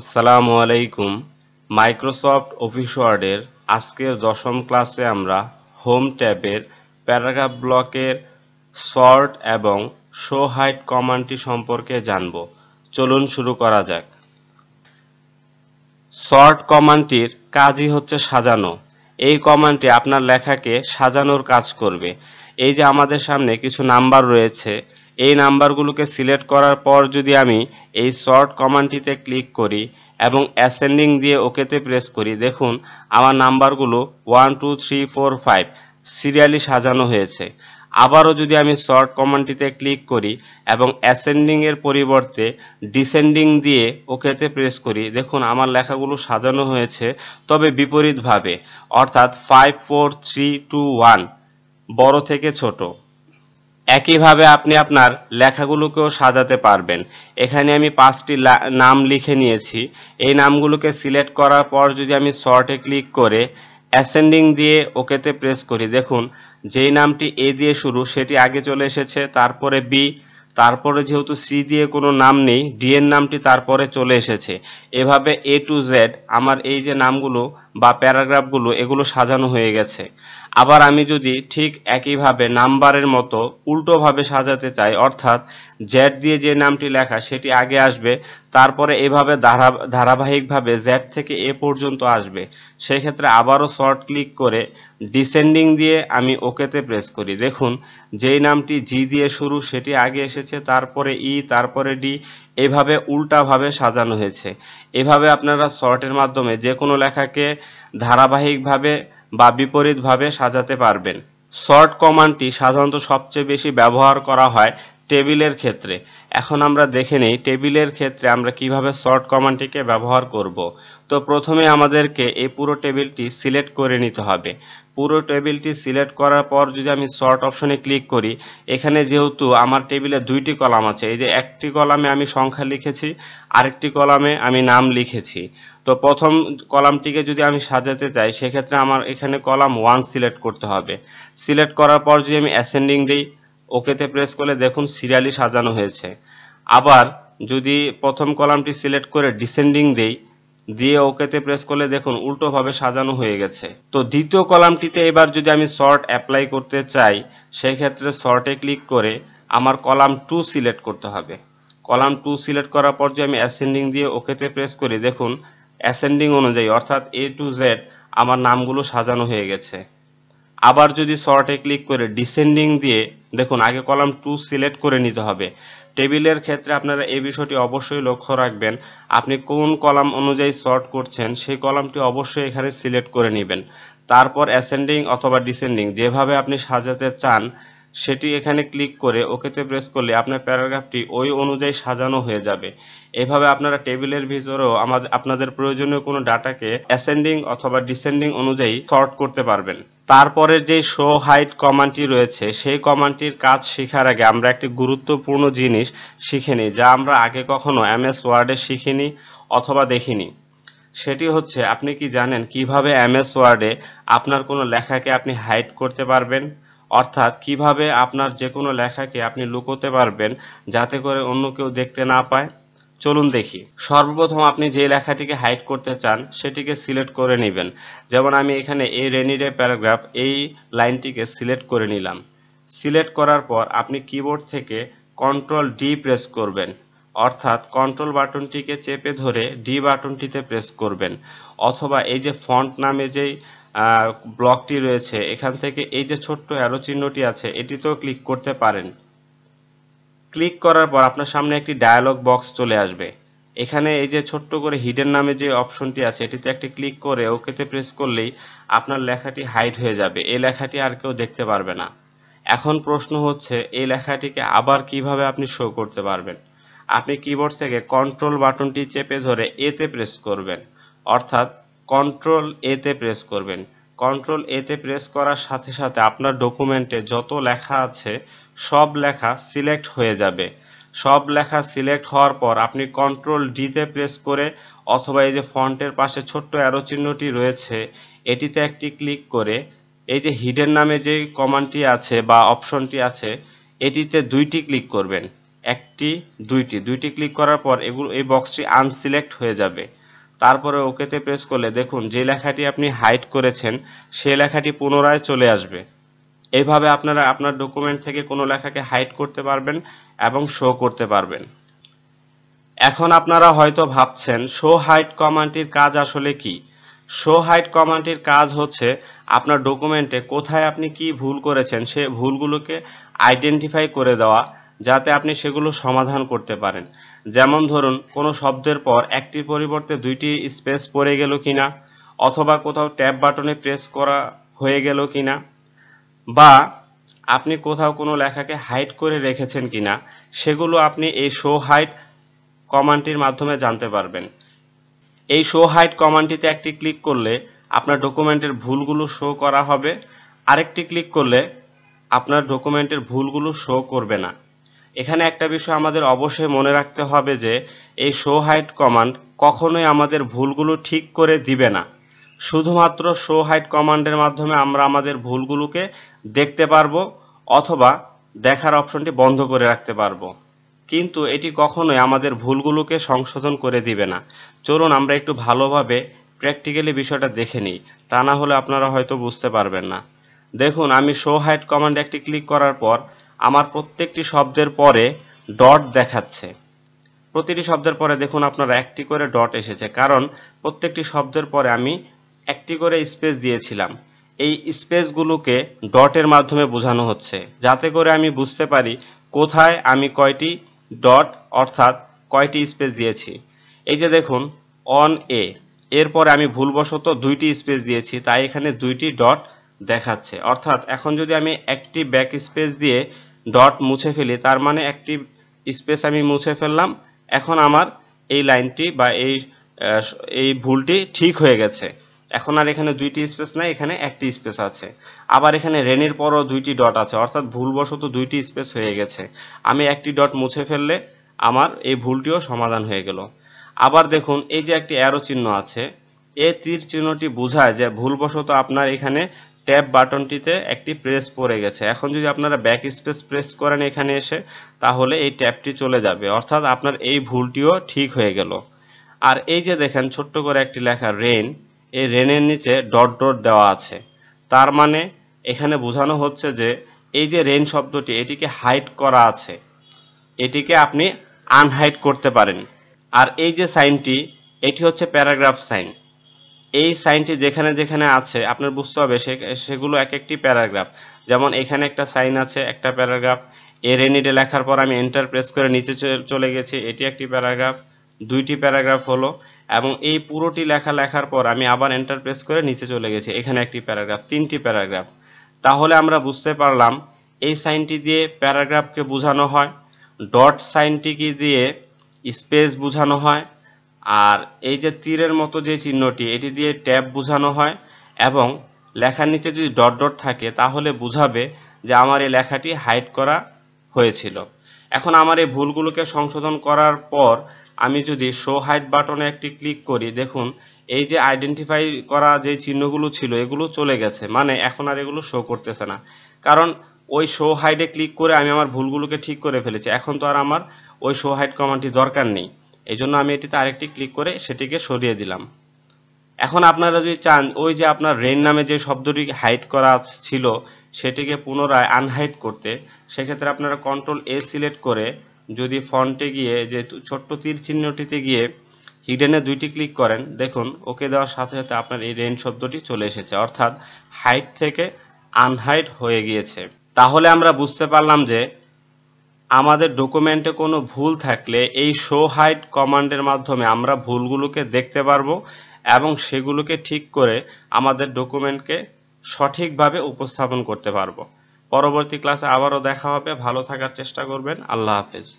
আসসালামু আলাইকুম Microsoft office ওয়ার্ডের আজকের দশম ক্লাসে আমরা হোম ট্যাবের প্যারাগ্রাফ ব্লকের সর্ট এবং শো হাইট কমান্ডটি সম্পর্কে জানব চলুন শুরু করা যাক সর্ট কমান্ডটির কাজই হচ্ছে সাজানো এই কমান্ডটি আপনার লেখাকে সাজানোর কাজ করবে এই যে আমাদের সামনে কিছু নাম্বার রয়েছে এই নাম্বারগুলোকে সিলেক্ট করার পর যদি আমি এই শর্ট কমান্ডটিতে ক্লিক করি এবং অ্যাসেন্ডিং দিয়ে ওকেতে প্রেস করি দেখুন আমার নাম্বারগুলো one two three four five serially সাজানো হয়েছে আবারও যদি আমি শর্ট কমান্ডটিতে ক্লিক করি এবং অ্যাসেন্ডিংয়ের পরিবর্তে ডিসেন্ডিং দিয়ে ওকেতে প্রেস করি দেখুন আমার লেখাগুলো সাজানো হয়েছে তবে বিপরীতভাবে অর্থাৎ five four three two one বড় থেকে ছোট একইভাবে আপনি আপনার লেখাগুলোকেও সাজাতে পারবেন এখানে আমি পাঁচটি নাম লিখে নিয়েছি এই নামগুলোকে সিলেক্ট করার পর যদি আমি শর্টে ক্লিক করে অ্যাসেন্ডিং দিয়ে ওকেতে প্রেস করি দেখুন যেই নামটি এ দিয়ে শুরু সেটি আগে চলে এসেছে তারপরে বি তারপরে যেহেতু সি দিয়ে কোনো নাম নেই ডি এর নামটি তারপরে চলে এসেছে এভাবে এ টু জেড আমার এই যে নামগুলো বা প্যারাগ্রাফগুলো এগুলো সাজানো হয়ে গেছে আবার আমি যদি ঠিক একইভাবে নাম্বারের মতো উল্টোভাবে সাজাতে চাই অর্থাৎ জ্যাট দিয়ে যে নামটি লেখা সেটি আগে আসবে তারপরে এভাবে ধারা ধারাবাহিকভাবে জ্যাট থেকে এ পর্যন্ত আসবে সেক্ষেত্রে আবারও শর্ট ক্লিক করে ডিসেন্ডিং দিয়ে আমি ওকেতে প্রেস করি দেখুন যেই নামটি জি দিয়ে শুরু সেটি আগে এসেছে তারপরে ই e, তারপরে ডি এভাবে উল্টাভাবে সাজানো হয়েছে এভাবে আপনারা শর্টের মাধ্যমে যে কোনো লেখাকে ধারাবাহিকভাবে বা বিপরীতভাবে সাজাতে পারবেন সর্ট কমান্ডটি সাধারণত সবচেয়ে বেশি ব্যবহার করা হয় টেবিলের ক্ষেত্রে এখন আমরা দেখে নিই টেবিলের ক্ষেত্রে আমরা কিভাবে সর্ট কমান্ডটিকে ব্যবহার করব। তো প্রথমে আমাদেরকে এই পুরো টেবিলটি সিলেক্ট করে নিতে হবে পুরো টেবিলটি সিলেক্ট করার পর যদি আমি শর্ট অপশনে ক্লিক করি এখানে যেহেতু আমার টেবিলে দুইটি কলাম আছে এই যে একটি কলামে আমি সংখ্যা লিখেছি আরেকটি কলামে আমি নাম লিখেছি তো প্রথম কলামটিকে যদি আমি সাজাতে চাই সেক্ষেত্রে আমার এখানে কলাম ওয়ান সিলেক্ট করতে হবে সিলেক্ট করার পর যদি আমি অ্যাসেন্ডিং দিই ওকেতে প্রেস করলে দেখুন সিরিয়ালি সাজানো হয়েছে আবার যদি প্রথম কলামটি সিলেক্ট করে ডিসেন্ডিং দেই দিয়ে ওকেতে প্রেস করলে দেখুন উল্টোভাবে সাজানো হয়ে গেছে তো দ্বিতীয় কলামটিতে এবার যদি আমি সর্ট অ্যাপ্লাই করতে চাই সেক্ষেত্রে সর্টে ক্লিক করে আমার কলাম টু সিলেক্ট করতে হবে কলাম টু সিলেক্ট করার পর যে আমি অ্যাসেন্ডিং দিয়ে ওকেতে প্রেস করি দেখুন অ্যাসেন্ডিং অনুযায়ী অর্থাৎ এ টু জেড আমার নামগুলো সাজানো হয়ে গেছে আবার যদি শর্টে ক্লিক করে ডিসেন্ডিং দিয়ে দেখুন আগে কলাম টু সিলেক্ট করে নিতে হবে টেবিলের ক্ষেত্রে আপনারা এই বিষয়টি অবশ্যই লক্ষ্য রাখবেন আপনি কোন কলাম অনুযায়ী সর্ট করছেন সেই কলামটি অবশ্যই এখানে সিলেক্ট করে নেবেন তারপর অ্যাসেন্ডিং অথবা ডিসেন্ডিং যেভাবে আপনি সাজাতে চান সেটি এখানে ক্লিক করে ওকেতে প্রেস করলে আপনার প্যারাগ্রাফটি ওই অনুযায়ী সাজানো হয়ে যাবে এভাবে আপনারা টেবিলের ভিতরেও আমাদের আপনাদের প্রয়োজনীয় কোনো ডাটাকে অ্যাসেন্ডিং অথবা ডিসেন্ডিং অনুযায়ী শর্ট করতে পারবেন তারপরে যে শো হাইট কমান্ডটি রয়েছে সেই কমান্ডটির কাজ শেখার আগে আমরা একটি গুরুত্বপূর্ণ জিনিস শিখিনি যা আমরা আগে কখনো এম এস ওয়ার্ডে শিখিনি অথবা দেখিনি সেটি হচ্ছে আপনি কি জানেন কিভাবে এম এস ওয়ার্ডে আপনার কোনো লেখাকে আপনি হাইট করতে পারবেন অর্থাৎ কিভাবে আপনার যে কোনো লেখাকে আপনি লুকোতে পারবেন যাতে করে অন্য কেউ দেখতে না পায় চলুন দেখি সর্বপ্রথম আপনি যে লেখাটিকে হাইড করতে চান সেটিকে সিলেক্ট করে নেবেন যেমন আমি এখানে এই রেনিডে প্যারাগ্রাফ এই লাইনটিকে সিলেক্ট করে নিলাম সিলেক্ট করার পর আপনি কিবোর্ড থেকে কন্ট্রোল ডি প্রেস করবেন অর্থাৎ কন্ট্রোল বাটনটিকে চেপে ধরে ডি বাটনটিতে প্রেস করবেন অথবা এই যে ফন্ট নামে যেই ব্লকটি রয়েছে এখান থেকে এই যে ছোট্ট অ্যারো চিহ্নটি আছে এটিতেও ক্লিক করতে পারেন ক্লিক করার পর আপনার সামনে একটি ডায়ালগ বক্স চলে আসবে এখানে এই যে ছোট্ট করে হিডেন নামে যে অপশনটি আছে এটিতে একটি ক্লিক করে ওকেতে প্রেস করলেই আপনার লেখাটি হাইড হয়ে যাবে এই লেখাটি আর কেউ দেখতে পারবে না এখন প্রশ্ন হচ্ছে এই লেখাটিকে আবার কিভাবে আপনি শো করতে পারবেন আপনি কিবোর্ড থেকে কন্ট্রোল বাটনটি চেপে ধরে এতে প্রেস করবেন অর্থাৎ কন্ট্রোল এতে প্রেস করবেন কন্ট্রোল এতে প্রেস করার সাথে সাথে আপনার ডকুমেন্টে যত লেখা আছে সব লেখা সিলেক্ট হয়ে যাবে সব লেখা সিলেক্ট হওয়ার পর আপনি কন্ট্রোল ডিতে প্রেস করে অথবা এই যে ফন্টের পাশে ছোট্ট অ্যারো চিহ্নটি রয়েছে এটিতে একটি ক্লিক করে এই যে হিডেন নামে যে কমান্ডটি আছে বা অপশনটি আছে এটিতে দুইটি ক্লিক করবেন একটি দুইটি দুইটি ক্লিক করার পর এগুলো এই বক্সটি আনসিলেক্ট হয়ে যাবে তারপরে ওকেতে প্রেস করলে দেখুন যে লেখাটি আপনি হাইড করেছেন সে লেখাটি পুনরায় চলে আসবে এইভাবে আপনারা আপনার ডকুমেন্ট থেকে কোনো লেখাকে হাইড করতে পারবেন এবং শো করতে পারবেন এখন আপনারা হয়তো ভাবছেন শো হাইড কমান্ডটির কাজ আসলে কি শো হাইড কমান্ডটির কাজ হচ্ছে আপনার ডকুমেন্টে কোথায় আপনি কি ভুল করেছেন সে ভুলগুলোকে আইডেন্টিফাই করে দেওয়া যাতে আপনি সেগুলো সমাধান করতে পারেন যেমন ধরুন কোনো শব্দের পর একটির পরিবর্তে দুইটি স্পেস পড়ে গেল কিনা অথবা কোথাও ট্যাব বাটনে প্রেস করা হয়ে গেল কিনা বা আপনি কোথাও কোনো লেখাকে হাইট করে রেখেছেন কিনা সেগুলো আপনি এই শো হাইট কমান্ডটির মাধ্যমে জানতে পারবেন এই শো হাইট কমান্ডটিতে একটি ক্লিক করলে আপনার ডকুমেন্টের ভুলগুলো শো করা হবে আরেকটি ক্লিক করলে আপনার ডকুমেন্টের ভুলগুলো শো করবে না এখানে একটা বিষয় আমাদের অবশ্যই মনে রাখতে হবে যে এই শো হাইট কমান্ড কখনোই আমাদের ভুলগুলো ঠিক করে দিবে না শুধুমাত্র শো হাইট কমান্ডের মাধ্যমে আমরা আমাদের ভুলগুলোকে দেখতে পারবো অথবা দেখার অপশনটি বন্ধ করে রাখতে পারবো কিন্তু এটি কখনোই আমাদের ভুলগুলোকে সংশোধন করে দিবে না চলুন আমরা একটু ভালোভাবে প্র্যাকটিক্যালি বিষয়টা দেখে নিই তা না হলে আপনারা হয়তো বুঝতে পারবেন না দেখুন আমি শো হাইট কমান্ড একটি ক্লিক করার পর আমার প্রত্যেকটি শব্দের পরে ডট দেখাচ্ছে প্রতিটি শব্দের পরে দেখুন আপনারা একটি করে ডট এসেছে কারণ প্রত্যেকটি শব্দের পরে আমি একটি করে স্পেস দিয়েছিলাম এই স্পেসগুলোকে ডটের মাধ্যমে বোঝানো হচ্ছে যাতে করে আমি বুঝতে পারি কোথায় আমি কয়টি ডট অর্থাৎ কয়টি স্পেস দিয়েছি এই যে দেখুন অন এ এরপরে আমি ভুলবশত দুইটি স্পেস দিয়েছি তাই এখানে দুইটি ডট দেখাচ্ছে অর্থাৎ এখন যদি আমি একটি ব্যাক স্পেস দিয়ে ডট মুছে ফেলি তার মানে একটি স্পেস আমি মুছে ফেললাম এখন আমার এই লাইনটি বা এই এই ভুলটি ঠিক হয়ে গেছে এখন আর এখানে দুইটি স্পেস নাই এখানে একটি স্পেস আছে আবার এখানে রেনের পরও দুইটি ডট আছে অর্থাৎ ভুলবশত দুইটি স্পেস হয়ে গেছে আমি একটি ডট মুছে ফেললে আমার এই ভুলটিও সমাধান হয়ে গেল আবার দেখুন এই যে একটি অ্যারো চিহ্ন আছে এ তীর চিহ্নটি বোঝায় যে ভুলবশত আপনার এখানে ট্যাব বাটনটিতে একটি প্রেস পড়ে গেছে এখন যদি আপনারা ব্যাক স্পেস প্রেস করেন এখানে এসে তাহলে এই ট্যাবটি চলে যাবে অর্থাৎ আপনার এই ভুলটিও ঠিক হয়ে গেল আর এই যে দেখেন ছোট্ট করে একটি লেখা রেন এই রেনের নিচে ডট ডট দেওয়া আছে তার মানে এখানে বোঝানো হচ্ছে যে এই যে রেন শব্দটি এটিকে হাইড করা আছে এটিকে আপনি আনহাইট করতে পারেন আর এই যে সাইনটি এটি হচ্ছে প্যারাগ্রাফ সাইন এই সাইনটি যেখানে যেখানে আছে আপনার বুঝতে হবে সেগুলো এক একটি প্যারাগ্রাফ যেমন এখানে একটা সাইন আছে একটা প্যারাগ্রাফ এর এনিডে লেখার পর আমি এন্টার প্রেস করে নিচে চলে গেছি এটি একটি প্যারাগ্রাফ দুইটি প্যারাগ্রাফ হলো এবং এই পুরোটি লেখা লেখার পর আমি আবার এন্টার প্রেস করে নিচে চলে গেছি এখানে একটি প্যারাগ্রাফ তিনটি প্যারাগ্রাফ তাহলে আমরা বুঝতে পারলাম এই সাইনটি দিয়ে প্যারাগ্রাফকে বোঝানো হয় ডট কি দিয়ে স্পেস বোঝানো হয় আর এই যে তীরের মতো যে চিহ্নটি এটি দিয়ে ট্যাব বোঝানো হয় এবং লেখার নিচে যদি ডট ডট থাকে তাহলে বুঝাবে যে আমার এই লেখাটি হাইড করা হয়েছিল এখন আমার এই ভুলগুলোকে সংশোধন করার পর আমি যদি শো হাইড বাটনে একটি ক্লিক করি দেখুন এই যে আইডেন্টিফাই করা যে চিহ্নগুলো ছিল এগুলো চলে গেছে মানে এখন আর এগুলো শো করতেছে না কারণ ওই শো হাইডে ক্লিক করে আমি আমার ভুলগুলোকে ঠিক করে ফেলেছি এখন তো আর আমার ওই শো হাইড কমান্ডটি দরকার নেই এই জন্য আমি এটিতে আরেকটি ক্লিক করে সেটিকে সরিয়ে দিলাম এখন আপনারা যদি চান ওই যে আপনার রেন নামে যে শব্দটি হাইড করা ছিল সেটিকে পুনরায় আনহাইড করতে সেক্ষেত্রে আপনারা কন্ট্রোল এ সিলেক্ট করে যদি ফন্টে গিয়ে যে ছোট্ট তীর চিহ্নটিতে গিয়ে হিডেনে দুইটি ক্লিক করেন দেখুন ওকে দেওয়ার সাথে সাথে আপনার এই রেন শব্দটি চলে এসেছে অর্থাৎ হাইট থেকে আনহাইট হয়ে গিয়েছে তাহলে আমরা বুঝতে পারলাম যে আমাদের ডকুমেন্টে কোনো ভুল থাকলে এই শো হাইট কমান্ডের মাধ্যমে আমরা ভুলগুলোকে দেখতে পারবো এবং সেগুলোকে ঠিক করে আমাদের ডকুমেন্টকে সঠিকভাবে উপস্থাপন করতে পারবো পরবর্তী ক্লাসে আবারও দেখা হবে ভালো থাকার চেষ্টা করবেন আল্লাহ হাফিজ